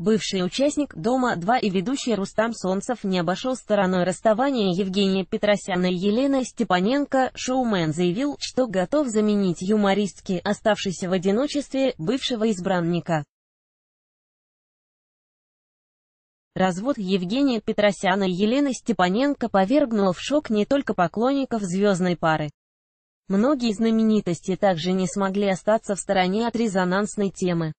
Бывший участник «Дома-2» и ведущий Рустам Солнцев не обошел стороной расставания Евгения Петросяна и Елены Степаненко. Шоумен заявил, что готов заменить юмористки, оставшейся в одиночестве, бывшего избранника. Развод Евгения Петросяна и Елены Степаненко повергнул в шок не только поклонников звездной пары. Многие знаменитости также не смогли остаться в стороне от резонансной темы.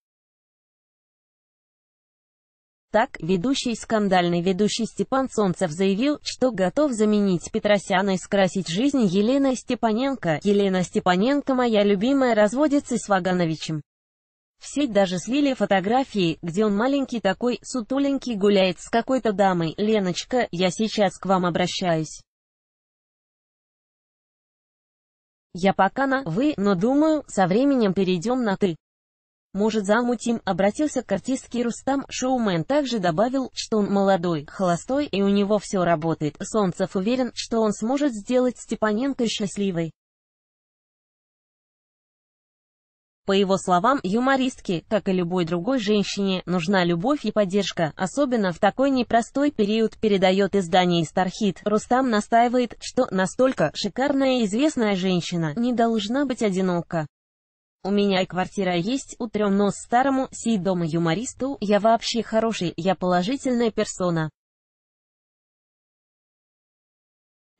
Так, ведущий скандальный ведущий Степан Солнцев заявил, что готов заменить Петросяна и скрасить жизнь Елены Степаненко. Елена Степаненко моя любимая разводится с Вагановичем. В сеть даже слили фотографии, где он маленький такой, сутуленький гуляет с какой-то дамой. «Леночка, я сейчас к вам обращаюсь. Я пока на «вы», но думаю, со временем перейдем на «ты» может замутим, обратился к артистке Рустам. Шоумен также добавил, что он молодой, холостой и у него все работает. Солнцев уверен, что он сможет сделать Степаненко счастливой. По его словам, юмористке, как и любой другой женщине, нужна любовь и поддержка, особенно в такой непростой период, передает издание «Стархит». Рустам настаивает, что настолько шикарная и известная женщина не должна быть одинока. У меня и квартира есть, утрем нос старому, дома юмористу, я вообще хороший, я положительная персона.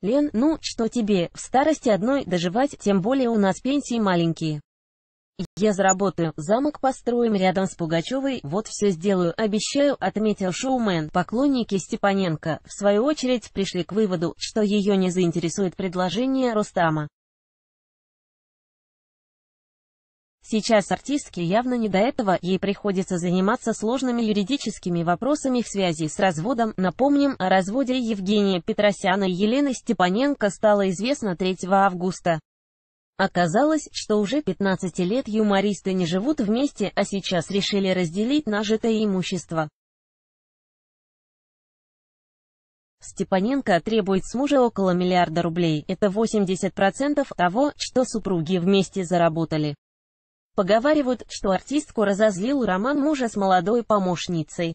Лен, ну, что тебе, в старости одной доживать, тем более у нас пенсии маленькие. Я заработаю, замок построим рядом с Пугачевой, вот все сделаю, обещаю, отметил шоумен. Поклонники Степаненко, в свою очередь, пришли к выводу, что ее не заинтересует предложение Рустама. Сейчас артистке явно не до этого, ей приходится заниматься сложными юридическими вопросами в связи с разводом. Напомним, о разводе Евгения Петросяна и Елены Степаненко стало известно 3 августа. Оказалось, что уже 15 лет юмористы не живут вместе, а сейчас решили разделить нажитое имущество. Степаненко требует с мужа около миллиарда рублей, это 80% того, что супруги вместе заработали. Поговаривают, что артистку разозлил роман мужа с молодой помощницей.